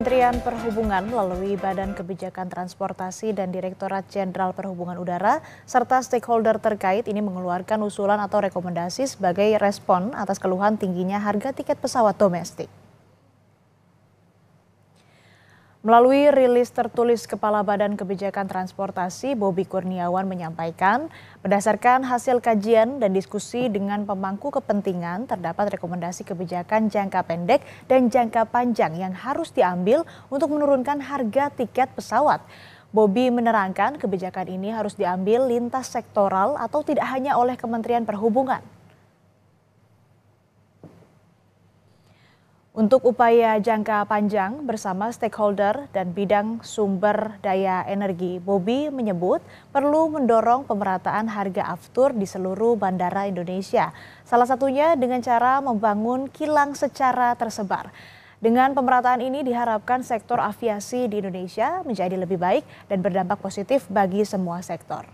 Kementerian Perhubungan melalui Badan Kebijakan Transportasi dan Direktorat Jenderal Perhubungan Udara serta stakeholder terkait ini mengeluarkan usulan atau rekomendasi sebagai respon atas keluhan tingginya harga tiket pesawat domestik. Melalui rilis tertulis Kepala Badan Kebijakan Transportasi, Bobi Kurniawan menyampaikan, berdasarkan hasil kajian dan diskusi dengan pemangku kepentingan, terdapat rekomendasi kebijakan jangka pendek dan jangka panjang yang harus diambil untuk menurunkan harga tiket pesawat. Bobi menerangkan kebijakan ini harus diambil lintas sektoral atau tidak hanya oleh Kementerian Perhubungan. untuk upaya jangka panjang bersama stakeholder dan bidang sumber daya energi. Bobi menyebut perlu mendorong pemerataan harga aftur di seluruh bandara Indonesia. Salah satunya dengan cara membangun kilang secara tersebar. Dengan pemerataan ini diharapkan sektor aviasi di Indonesia menjadi lebih baik dan berdampak positif bagi semua sektor.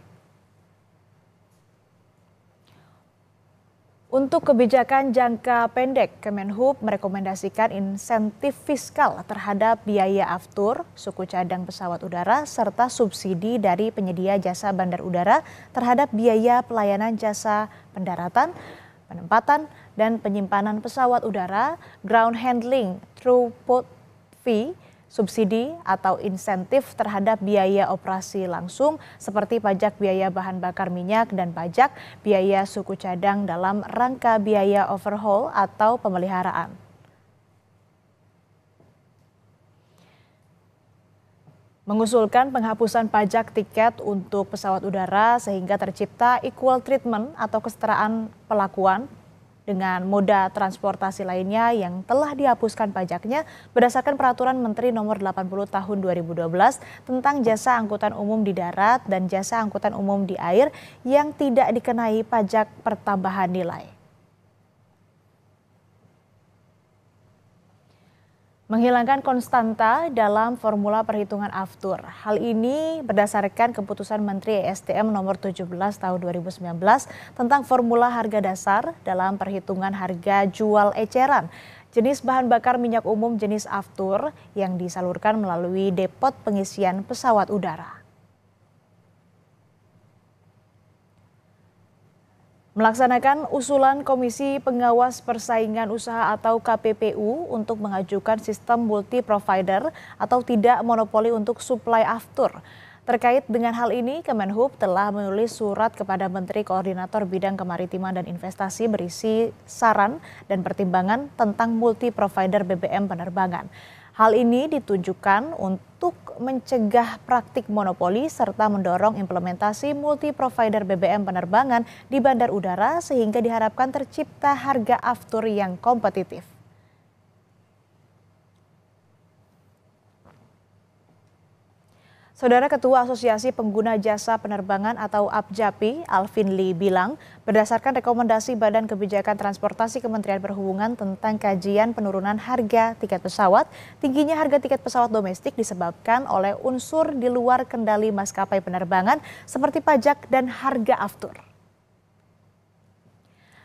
Untuk kebijakan jangka pendek, Kemenhub merekomendasikan insentif fiskal terhadap biaya aftur, suku cadang pesawat udara, serta subsidi dari penyedia jasa bandar udara terhadap biaya pelayanan jasa pendaratan, penempatan, dan penyimpanan pesawat udara, ground handling, throughput fee, subsidi atau insentif terhadap biaya operasi langsung seperti pajak biaya bahan bakar minyak dan pajak biaya suku cadang dalam rangka biaya overhaul atau pemeliharaan. mengusulkan penghapusan pajak tiket untuk pesawat udara sehingga tercipta equal treatment atau kesetaraan pelakuan dengan moda transportasi lainnya yang telah dihapuskan pajaknya berdasarkan peraturan Menteri Nomor 80 Tahun 2012 tentang jasa angkutan umum di darat dan jasa angkutan umum di air yang tidak dikenai pajak pertambahan nilai. menghilangkan konstanta dalam formula perhitungan aftur. Hal ini berdasarkan keputusan Menteri ESDM nomor 17 tahun 2019 tentang formula harga dasar dalam perhitungan harga jual eceran jenis bahan bakar minyak umum jenis aftur yang disalurkan melalui depot pengisian pesawat udara. melaksanakan usulan Komisi Pengawas Persaingan Usaha atau KPPU untuk mengajukan sistem multi provider atau tidak monopoli untuk suplai aftur. Terkait dengan hal ini, Kemenhub telah menulis surat kepada Menteri Koordinator Bidang Kemaritiman dan Investasi berisi saran dan pertimbangan tentang multi provider BBM penerbangan. Hal ini ditunjukkan untuk mencegah praktik monopoli serta mendorong implementasi multi-provider BBM penerbangan di bandar udara sehingga diharapkan tercipta harga aftur yang kompetitif. Saudara Ketua Asosiasi Pengguna Jasa Penerbangan atau APJAPI, Alvin Lee bilang, berdasarkan rekomendasi Badan Kebijakan Transportasi Kementerian Perhubungan tentang kajian penurunan harga tiket pesawat, tingginya harga tiket pesawat domestik disebabkan oleh unsur di luar kendali maskapai penerbangan seperti pajak dan harga aftur.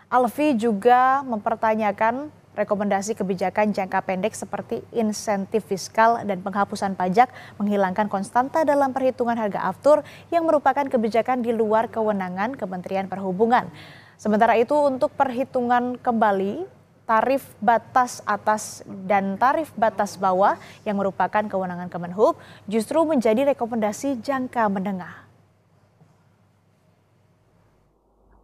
Alvi juga mempertanyakan rekomendasi kebijakan jangka pendek seperti insentif fiskal dan penghapusan pajak menghilangkan konstanta dalam perhitungan harga aftur yang merupakan kebijakan di luar kewenangan Kementerian Perhubungan. Sementara itu untuk perhitungan kembali tarif batas atas dan tarif batas bawah yang merupakan kewenangan Kemenhub justru menjadi rekomendasi jangka menengah.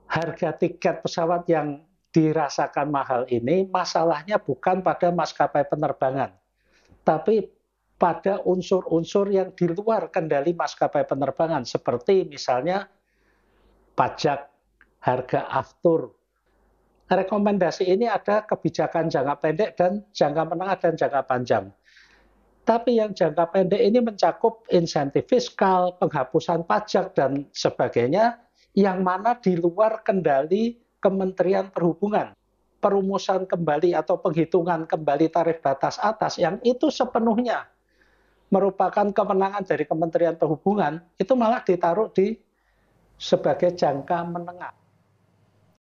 Harga tiket pesawat yang dirasakan mahal ini masalahnya bukan pada maskapai penerbangan, tapi pada unsur-unsur yang di luar kendali maskapai penerbangan seperti misalnya pajak, harga aftur. Rekomendasi ini ada kebijakan jangka pendek dan jangka menengah dan jangka panjang. Tapi yang jangka pendek ini mencakup insentif fiskal, penghapusan pajak dan sebagainya yang mana di luar kendali Kementerian Perhubungan perumusan kembali atau penghitungan kembali tarif batas atas yang itu sepenuhnya merupakan kemenangan dari Kementerian Perhubungan itu malah ditaruh di sebagai jangka menengah.